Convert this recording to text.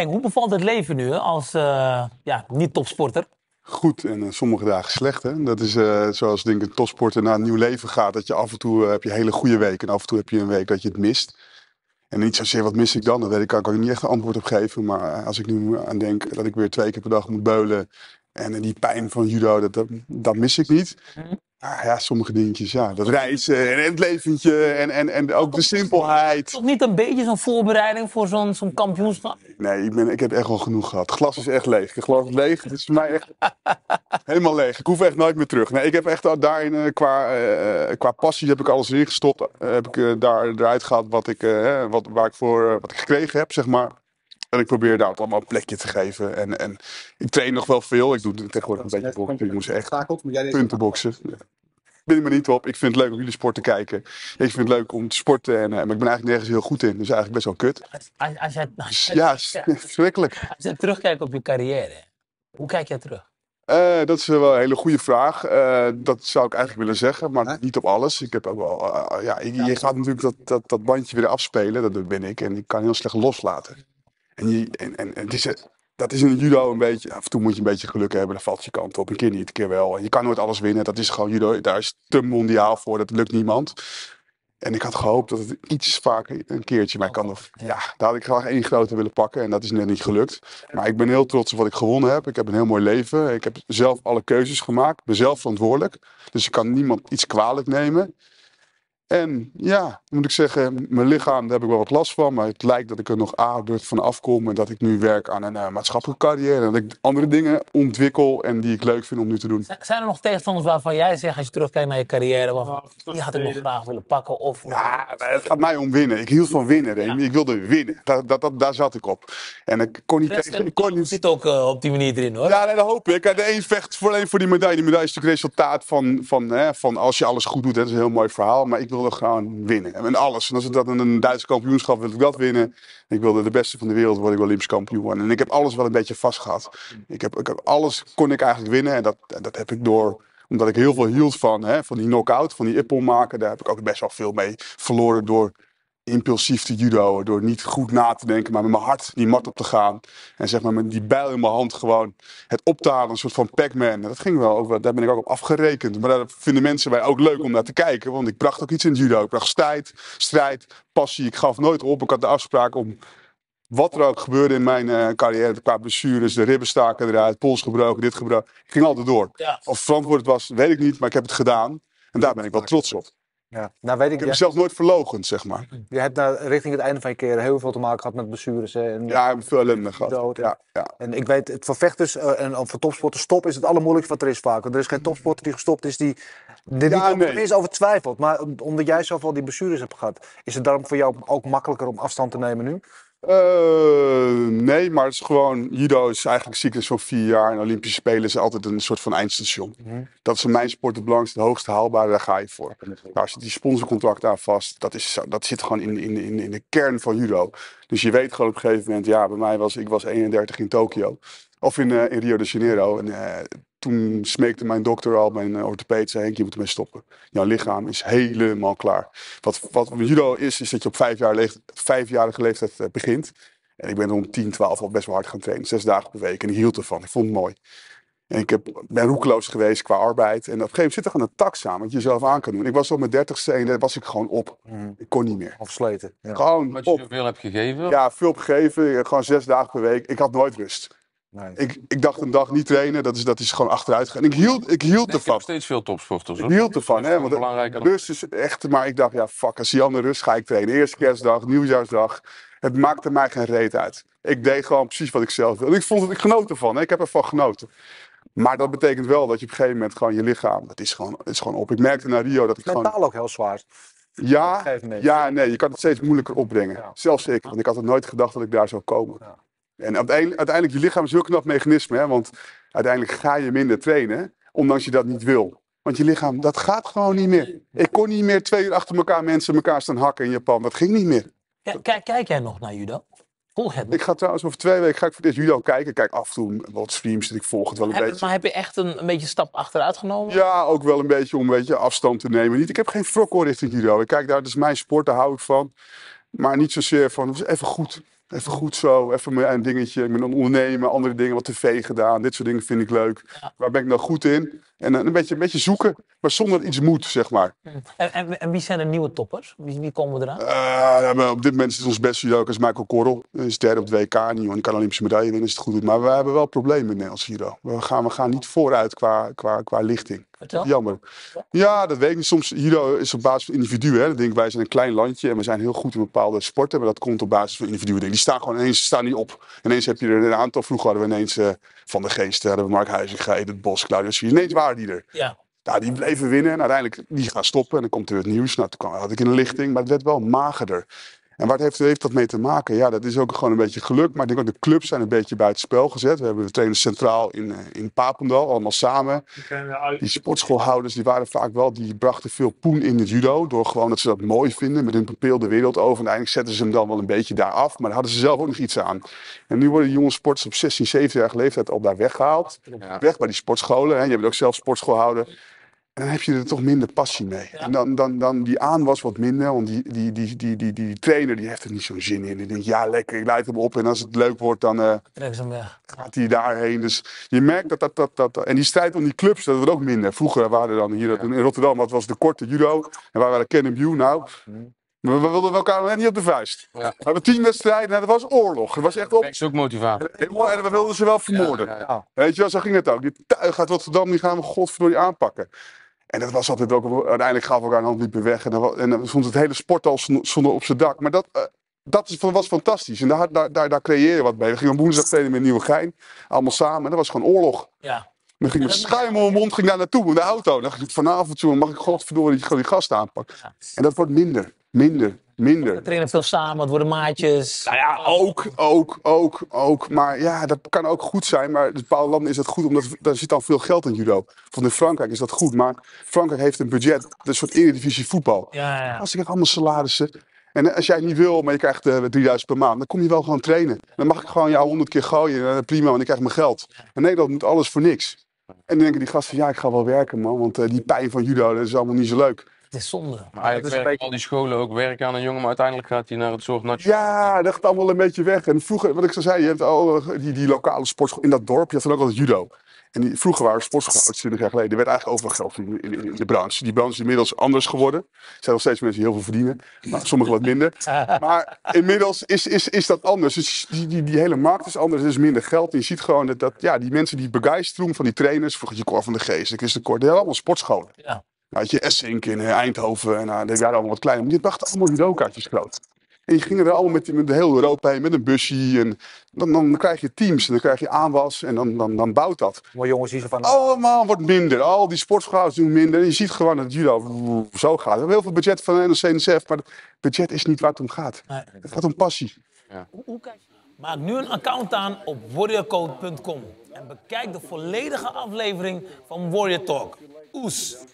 hoe bevalt het leven nu als eh, ja, niet-topsporter? Goed en eh, sommige dagen slecht. Hè? Dat is eh, zoals denk ik, een topsporter naar een nieuw leven gaat. Dat je af en toe heb je hele goede weken en af en toe heb je een week dat je het mist. En niet zozeer wat mis ik dan, dat weet ik, kan ik ook niet echt een antwoord op geven. Maar als ik nu aan denk dat ik weer twee keer per dag moet beulen. En die pijn van judo, dat, dat mis ik niet. Mhm. Ah, ja, sommige dingetjes, ja. Dat reizen en het leventje en, en, en ook de simpelheid. Toch niet een beetje zo'n voorbereiding voor zo'n zo'n kampioenschap? Nee, ik, ben, ik heb echt wel genoeg gehad. Het glas is echt leeg. Ik glas is leeg. Het is voor mij echt helemaal leeg. Ik hoef echt nooit meer terug. Nee, ik heb echt daarin, eh, qua, eh, eh, qua passie heb ik alles erin gestopt. heb ik uh, daar, eruit gehad wat ik, wat, waar ik voor wat ik gekregen heb, zeg maar. En ik probeer daar allemaal een plekje te geven. En, en ik train nog wel veel. Ik doe tegenwoordig een beetje boksen. Ik moest echt punten boksen ben me niet op. Ik vind het leuk om jullie sport te kijken. Ik vind het leuk om te sporten. En, eh, maar ik ben eigenlijk nergens heel goed in. Dus eigenlijk best wel kut. Als, jij, ja, als je terugkijkt op je carrière, hoe kijk jij terug? Eh, dat is wel een hele goede vraag. Eh, dat zou ik eigenlijk willen zeggen, maar niet op alles. Ik heb ook wel, ja, je, je, gaat natuurlijk dat, dat, dat bandje weer afspelen, dat ben ik. En ik kan heel slecht loslaten. En, en, en, en het is dat is in judo een beetje. Af en toe moet je een beetje geluk hebben. Dan valt je kant op. Een keer niet, een keer wel. je kan nooit alles winnen. Dat is gewoon judo. Daar is te mondiaal voor. Dat lukt niemand. En ik had gehoopt dat het iets vaker een keertje mij kan. Of, oh, ja, daar had ik graag één grote willen pakken. En dat is net niet gelukt. Maar ik ben heel trots op wat ik gewonnen heb. Ik heb een heel mooi leven. Ik heb zelf alle keuzes gemaakt. Ik ben zelf verantwoordelijk. Dus ik kan niemand iets kwalijk nemen. En ja, moet ik zeggen, mijn lichaam, daar heb ik wel wat last van. Maar het lijkt dat ik er nog aardig van afkom. En dat ik nu werk aan een eh, maatschappelijke carrière. En dat ik andere dingen ontwikkel en die ik leuk vind om nu te doen. Zijn er nog tegenstanders waarvan jij zegt, als je terugkijkt naar je carrière, waarvan, nou, die had ik nog eh, graag willen pakken? Of... Ja, het gaat mij om winnen. Ik hield van winnen. Ja. Ik wilde winnen. Dat, dat, dat, daar zat ik op. En ik kon niet tegen. Ik zit ook eh, op die manier erin hoor. Ja, nee, dat hoop ik. De een vecht alleen voor die medaille. Die medaille is natuurlijk resultaat van, van, hè, van als je alles goed doet. Dat is een heel mooi verhaal. Maar ik wil wilde gewoon winnen. En alles. En als ik dat in een Duitse kampioenschap wil ik dat winnen. Ik wilde de beste van de wereld worden, ik wil Olympisch kampioen worden. En ik heb alles wel een beetje vast gehad. Ik heb, ik heb alles kon ik eigenlijk winnen. En dat, dat heb ik door omdat ik heel veel hield van, hè, van die knockout, van die ippon maken. Daar heb ik ook best wel veel mee verloren door impulsief te judoën. Door niet goed na te denken, maar met mijn hart die mat op te gaan. En zeg maar met die bijl in mijn hand gewoon het optalen, een soort van Pac-Man. Dat ging wel, ook, daar ben ik ook op afgerekend. Maar daar vinden mensen mij ook leuk om naar te kijken. Want ik bracht ook iets in judo. Ik bracht strijd, strijd, passie. Ik gaf nooit op. Ik had de afspraak om wat er ook gebeurde in mijn uh, carrière, qua blessures, de ribben staken eruit, pols gebroken, dit gebroken. Ik ging altijd door. Ja. Of verantwoord was, weet ik niet, maar ik heb het gedaan. En daar ben ik wel trots op. Ja. Nou, weet ik, ik heb mezelf nooit verlogend, zeg maar. Je hebt nou, richting het einde van je carrière heel veel te maken gehad met blessures. en ja, veel ellende gehad. ja, En ik weet, het voor vechters eh, en voor topsporters stoppen is het allermoeilijkste wat er is vaak. Want er is geen mm. topsporter die gestopt is die er ja, niet nee. Maar omdat jij zoveel die blessures hebt gehad, is het daarom voor jou ook makkelijker om afstand te nemen nu? Eh, nee, maar het is gewoon, judo is eigenlijk cyclus voor vier jaar en Olympische Spelen is altijd een soort van eindstation. Mhm. Dat is in mijn sport de belangrijkste, de hoogste haalbare, daar ga je voor. Daar zit die sponsorcontract aan vast, dat, is, dat zit gewoon in, in, in, in de kern van judo. Dus je weet gewoon op een gegeven moment, ja, bij mij was ik was 31 in Tokio. Of in, eh, in Rio de Janeiro. En eh, toen smeekte mijn dokter al, mijn eh, orthopeed, zei Henk, je moet ermee stoppen. Jouw lichaam is helemaal klaar. Wat, wat judo is, is dat je op jaar vijfjarige leeftijd eh, begint. En ik ben om 10, 12 al best wel hard gaan trainen. Zes dagen per week. En ik hield ervan. Ik vond het mooi. En ik heb, ben roekeloos geweest qua arbeid. En op een gegeven moment zit er gewoon een tak samen wat je zelf aan kan doen. Ik was op mijn dertigste en daar was ik gewoon op. Mhm. Ik kon niet meer. Afsleten. Ja. Gewoon Wat je veel hebt gegeven? Ja, veel heb gegeven. Gewoon zes dagen per week. Ik had nooit rust. Ik, ik dacht een dag niet trainen, dat is, dat is gewoon achteruit gaan. Ik hield, ik hield nee, ervan. Ik heb steeds veel topsporters. Hoor. Ik hield ervan, hè. Want rust is echt, maar ik dacht, ja, fuck, als Jan de rust ga ik trainen. Eerste kerstdag, nieuwjaarsdag. Het maakte mij geen reet uit. Ik deed gewoon precies wat ik zelf wilde. Ik, vond het, ik genoot ervan, hè. ik heb ervan genoten. Maar dat betekent wel dat je op een gegeven moment gewoon je lichaam, dat is gewoon, is gewoon op. Ik merkte naar Rio dat ik Mentaal Taal ook heel zwaar. Ja, ja, nee, je kan het steeds moeilijker opbrengen. Zelfs ik, want ik had nooit gedacht dat ik daar zou komen. Ja. En uiteindelijk, je lichaam is heel knap mechanisme, hè? want uiteindelijk ga je minder trainen, ondanks je dat niet wil. Want je lichaam, dat gaat gewoon niet meer. Ik kon niet meer twee uur achter elkaar mensen elkaar staan hakken in Japan. Dat ging niet meer. Kijk, kijk jij nog naar judo? Ik ga trouwens over twee weken ga ik voor dit judo kijken. kijk af en toe wat streams en ik volg het wel een beetje. Maar heb je echt een, een beetje stap achteruit genomen? Ja, ook wel een beetje om een beetje afstand te nemen. Niet, ik heb geen frokkel richting judo. Ik kijk daar, dat is mijn sport, daar hou ik van. Maar niet zozeer van, het is even goed. Even goed zo, even een dingetje, mijn ondernemen, andere dingen, wat tv gedaan. Dit soort dingen vind ik leuk. Waar ben ik nou goed in? En eh, een beetje, een beetje zoeken, maar zonder iets moet, zeg maar. En, en, wie zijn de nieuwe toppers? Wie, wie komen we eraan? Eh, op dit moment is ons beste judoka is Michael Korrel. Hij is derde op de WK en kan Olympische medaille winnen als het goed doet. Maar we hebben wel problemen in Nederlands hier. We gaan, we gaan niet vooruit qua, qua, qua lichting. Jammer. Ja, dat weet ik niet. Soms hier is op basis van individuen. Hè. Dan denk ik, wij zijn een klein landje en we zijn heel goed in bepaalde sporten. Maar dat komt op basis van individuen. Die staan gewoon ineens staan niet op. Ineens heb je er een aantal. Vroeger hadden we ineens eh, Van de Geest, hadden we Mark Huizinga, Edith Bos, Claudius nee, Ineens waren die er. Ja. Nou, die bleven winnen en uiteindelijk die gaan stoppen. En dan komt er het nieuws. Nou, toen had ik in de lichting, maar het werd wel magerder. En waar heeft, heeft, dat mee te maken? Ja, dat is ook gewoon een beetje geluk. Maar ik denk ook de clubs zijn een beetje spel gezet. We hebben de trainers centraal in, eh, in Papendal, allemaal samen. Die sportschoolhouders die waren vaak wel, die brachten veel poen in het judo. Door gewoon dat ze dat mooi vinden, met hun papeel de wereld over. En eindelijk zetten ze hem dan wel een beetje daar af. Maar daar hadden ze zelf ook nog iets aan. En nu worden de jonge sporters op 16, 17 jaar leeftijd al daar weggehaald. Weg bij die sportscholen. Hè. Je hebt ook zelf sportschoolhouder dan heb je er toch minder passie mee. En dan, dan, dan die aan was wat minder, want die, die, die, die, die, trainer die heeft er niet zo'n zin in. Die denkt, ja lekker, ik leid hem op en als het leuk wordt, dan uh, gaat hij daarheen. Dus je merkt dat dat, dat dat... En die strijd om die clubs, dat wordt ook minder. Vroeger waren er dan hier in Rotterdam, wat was de korte judo. En waar waren Ken You nou. Mhm. we wilden elkaar niet op de vuist. Maar We hebben tien wedstrijden, nou, dat was oorlog. Dat was echt op... ook motivatie. En we wilden ze wel vermoorden. Weet je wel, zo ging het ook. Die gaat Rotterdam, die gaan we godverdomme aanpakken. En dat was altijd ook, uiteindelijk gaven we elkaar een hand meer weg. En dan, stond het hele sportal zonder op zijn dak. Maar dat, eh, dat was fantastisch. En daar, daar, daar, creëer je wat mee. We gingen woensdag trainen met Nieuwe Gein. Allemaal samen. En dat was gewoon oorlog. Ja. Dan ging ik schuim om mijn mond ging daar naartoe, in de auto. Dan dacht ik vanavond, toe mag ik godverdorie die, die gast aanpakken. En dat wordt minder, minder. Minder. We trainen veel samen, het worden maatjes. Nou ja, ook, ook, ook, ook. Maar ja, dat kan ook goed zijn. Maar in bepaalde landen is dat goed, omdat daar zit dan veel geld in judo. Van in Frankrijk is dat goed. Maar Frankrijk heeft een budget, een soort eredivisie voetbal. Ja, ja. Als ik heb allemaal salarissen. En als jij niet wil, maar je krijgt uh, eh, 3000 per maand, dan kom je wel gewoon trainen. Dan mag ik gewoon jou 100 keer gooien, uh, prima, want ik krijg mijn geld. En Nederland moet alles voor niks. En dan denken die gasten, ja, ik ga wel werken, man, want eh, die pijn van judo, dat is allemaal niet zo leuk het is zonde. Maar al die scholen ook werken aan een jongen, maar uiteindelijk gaat hij naar het soort nationaal. Ja, dat gaat allemaal een beetje weg. En vroeger, wat ik zo zei, je hebt al die, lokale sportschool in dat dorp, je had dan ook altijd judo. En die, vroeger waren sportscholen, 20 jaar geleden, er werd eigenlijk overal geld in, de branche. Die branche is inmiddels anders geworden. Er zijn nog steeds mensen die heel veel verdienen, maar sommigen wat minder. Maar inmiddels is, is, is dat anders. Dus die, die, die, hele markt is anders, er is minder geld. En je ziet gewoon dat, ja, die mensen die begeisteren, van die trainers, vroeger je Cor van de Geest, ik de Cor, die hebben allemaal sportscholen. Ja. Nou, had je Essink in eh, Eindhoven en nou, eh, daar waren allemaal wat klein. Maar die brachten allemaal kaartjes groot. En die gingen er allemaal met, de heel Europa heen, met een busje. En dan, dan krijg je teams en dan krijg je aanwas en dan, dan, dan bouwt dat. Maar jongens die ze van... Allemaal wordt minder. Al die sportschouwers doen minder. En je ziet gewoon dat judo zo gaat. We hebben heel veel budget van de en maar het budget is niet waar het om gaat. Het gaat om passie. Ja. Maak nu een account aan op warriorcode.com en bekijk de volledige aflevering van Warrior Talk. Oes!